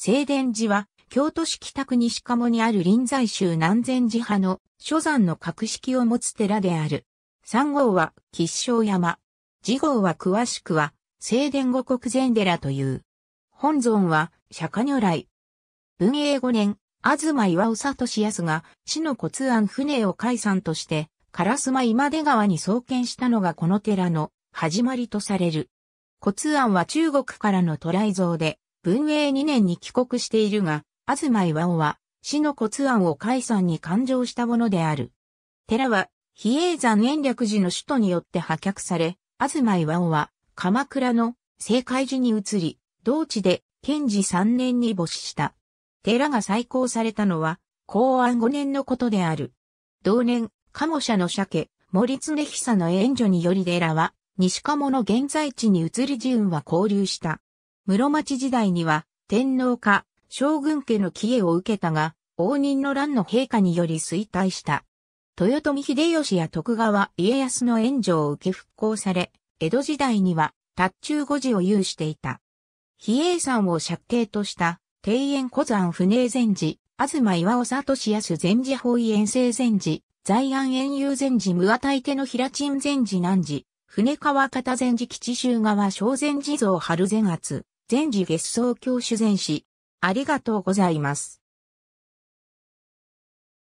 正殿寺は、京都市北区西鴨にある臨済宗南禅寺派の諸山の格式を持つ寺である。三号は吉祥山。次号は詳しくは、正殿五国禅寺という。本尊は、釈迦如来。文永五年、東岩尾里康が、市の骨案船を解散として、烏丸今出川に創建したのがこの寺の始まりとされる。骨案は中国からの渡来像で、文永2年に帰国しているが、東巌は、死の骨案を解散に勘定したものである。寺は、比叡山延暦寺の首都によって破却され、東巌は、鎌倉の聖海寺に移り、同地で、賢治3年に没した。寺が再興されたのは、公安5年のことである。同年、鴨社の社家、森常久の援助により寺は、西鴨の現在地に移り寺運は交流した。室町時代には、天皇家、将軍家の帰依を受けたが、応仁の乱の陛下により衰退した。豊臣秀吉や徳川家康の援助を受け復興され、江戸時代には、達中五時を有していた。比叡山を借景とした、庭園古山船前禅寺、東岩尾里安禅寺法医遠征禅寺、在安遠遊禅寺無与手の平鎮禅寺南寺、船川方禅寺吉州川小禅寺像春禅圧。全治月相教主全史。ありがとうございます。